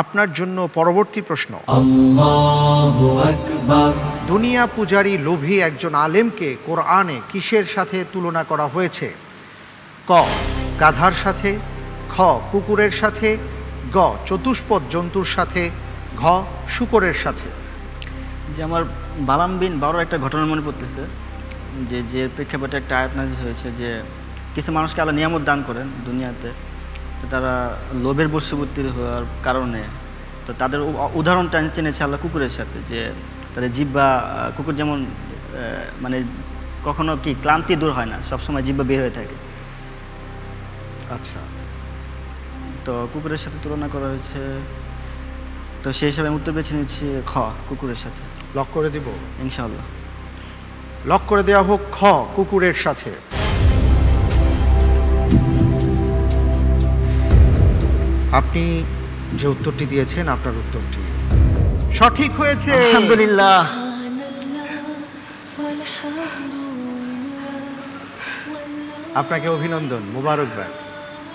আপনার জন্য পরবর্তী প্রশ্ন দুনিয়া পূজারী লোভী একজন আলেমকে কোরআনে কিসের সাথে তুলনা করা হয়েছে ক গাধার সাথে খ কুকুরের সাথে গ চতুষ্পদ জন্তুর সাথে ঘ শুকরের সাথে যে আমার বালাম বিন বারোর একটা ঘটনা মনে পড়তেছে যে যে প্রেক্ষাপটে একটা আয়াত হয়েছে যে কিছু মানুষকে আলো নিয়ামত দান করেন দুনিয়াতে তারা লোভের বশীবর্তী হওয়ার কারণে তো তাদের উদাহরণটা চেনেছে আল্লাহ কুকুরের সাথে যে তাদের জিব্বা কুকুর যেমন মানে কখনো কি ক্লান্তি দূর হয় না সবসময় জিব্বা বের হয়ে থাকে আচ্ছা তো কুকুরের সাথে তুলনা করা হয়েছে তো সেই হিসাবে আমি উত্তর বেছে নিচ্ছি খ কুকুরের সাথে লক করে দিব ইনশাল্লাহ লক করে দেওয়া হোক খ কুকুরের সাথে আপনি যে উত্তরটি দিয়েছেন আপনার উত্তরটি সঠিক হয়েছে আলহামদুলিল্লাহ আপনাকে অভিনন্দন মুবারকবাদ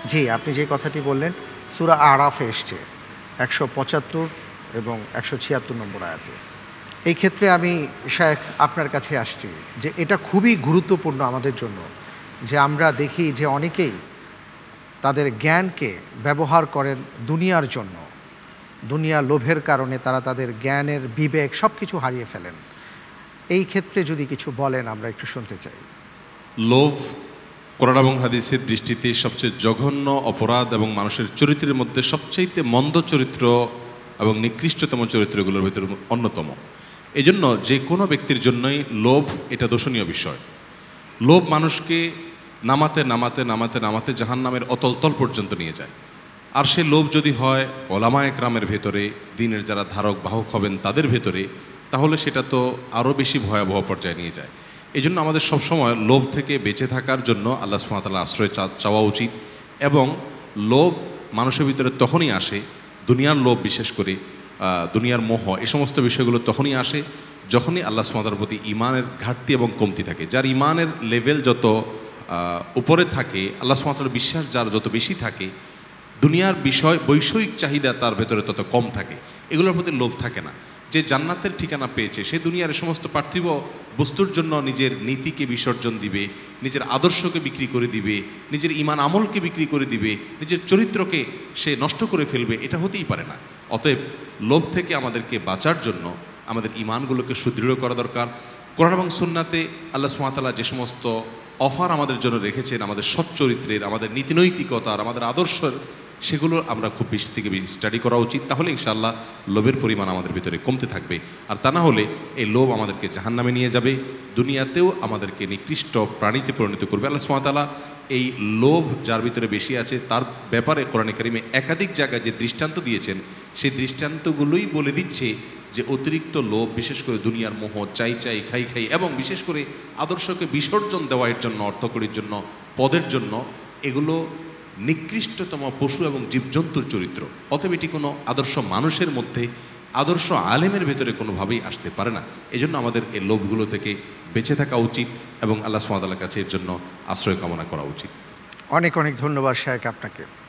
জি আপনি যে কথাটি বললেন সুরা আরাফে এসছে একশো পঁচাত্তর এবং একশো ছিয়াত্তর নম্বর আয়াতে এই ক্ষেত্রে আমি শেখ আপনার কাছে আসছি যে এটা খুবই গুরুত্বপূর্ণ আমাদের জন্য যে আমরা দেখি যে অনেকেই তাদের জ্ঞানকে ব্যবহার করেন দুনিয়ার জন্য দুনিয়া লোভের কারণে তারা তাদের জ্ঞানের বিবেক সব কিছু হারিয়ে ফেলেন এই ক্ষেত্রে যদি কিছু বলেন আমরা একটু শুনতে চাই লোভ করোনা এবং হাদিসের দৃষ্টিতে সবচেয়ে জঘন্য অপরাধ এবং মানুষের চরিত্রের মধ্যে সবচেয়ে মন্দ চরিত্র এবং নিকৃষ্টতম চরিত্রগুলোর ভিতরে অন্যতম এজন্য যে কোনো ব্যক্তির জন্যই লোভ এটা দোষণীয় বিষয় লোভ মানুষকে নামাতে নামাতে নামাতে নামাতে জাহান নামের অতলতল পর্যন্ত নিয়ে যায় আর সে লোভ যদি হয় ওলামায় গ্রামের ভেতরে দিনের যারা ধারক বাহক হবেন তাদের ভেতরে তাহলে সেটা তো আরও বেশি ভয়াবহ পর্যায়ে নিয়ে যায় এই জন্য আমাদের সবসময় লোভ থেকে বেঁচে থাকার জন্য আল্লাহ সুমাতাল্লাহ আশ্রয় চাওয়া উচিত এবং লোভ মানুষের ভিতরে তখনই আসে দুনিয়ার লোভ বিশেষ করে দুনিয়ার মোহ এ সমস্ত বিষয়গুলো তখনই আসে যখনই আল্লাহ সুমাতার প্রতি ইমানের ঘাটতি এবং কমতি থাকে যার ইমানের লেভেল যত উপরে থাকে আল্লাহ সুমাতার বিশ্বাস যার যত বেশি থাকে দুনিয়ার বিষয় বৈষয়িক চাহিদা তার ভেতরে তত কম থাকে এগুলোর প্রতি লোভ থাকে না যে জান্নাতের ঠিকানা পেয়েছে সে দুনিয়ার সমস্ত পার্থিব বস্তুর জন্য নিজের নীতিকে বিসর্জন দিবে নিজের আদর্শকে বিক্রি করে দিবে নিজের ইমান আমলকে বিক্রি করে দিবে নিজের চরিত্রকে সে নষ্ট করে ফেলবে এটা হতেই পারে না অতএব লোভ থেকে আমাদেরকে বাঁচার জন্য আমাদের ইমানগুলোকে সুদৃঢ় করা দরকার কোরআন এবং সুন্নাতে আল্লাহ সুমাতালা যে সমস্ত অফার আমাদের জন্য রেখেছেন আমাদের সচ্চরিত্রের আমাদের নীতিনৈতিকতার আমাদের আদর্শের সেগুলো আমরা খুব বেশি থেকে বেশি স্টাডি করা উচিত তাহলে ইনশাল্লাহ লোভের পরিমাণ আমাদের ভিতরে কমতে থাকবে আর তা না হলে এই লোভ আমাদেরকে জাহান্নামে নিয়ে যাবে দুনিয়াতেও আমাদেরকে নিকৃষ্ট প্রাণীতে পরিণত করবে আল্লাহ সোহাতালা এই লোভ যার ভিতরে বেশি আছে তার ব্যাপারে কোরআনে কারিমে একাধিক জায়গায় যে দৃষ্টান্ত দিয়েছেন সেই দৃষ্টান্তগুলোই বলে দিচ্ছে যে অতিরিক্ত লোভ বিশেষ করে দুনিয়ার মোহ চাই চাই খাই খাই এবং বিশেষ করে আদর্শকে বিসর্জন দেওয়ার জন্য অর্থকরীর জন্য পদের জন্য এগুলো নিকৃষ্টতম পশু এবং জীবজন্তুর চরিত্র অথবা এটি কোনো আদর্শ মানুষের মধ্যে আদর্শ আলেমের ভেতরে কোনোভাবেই আসতে পারে না এজন্য আমাদের এই লোভগুলো থেকে বেঁচে থাকা উচিত এবং আল্লাহ সুমাতালার কাছে এর জন্য আশ্রয় কামনা করা উচিত অনেক অনেক ধন্যবাদ শাহেক আপনাকে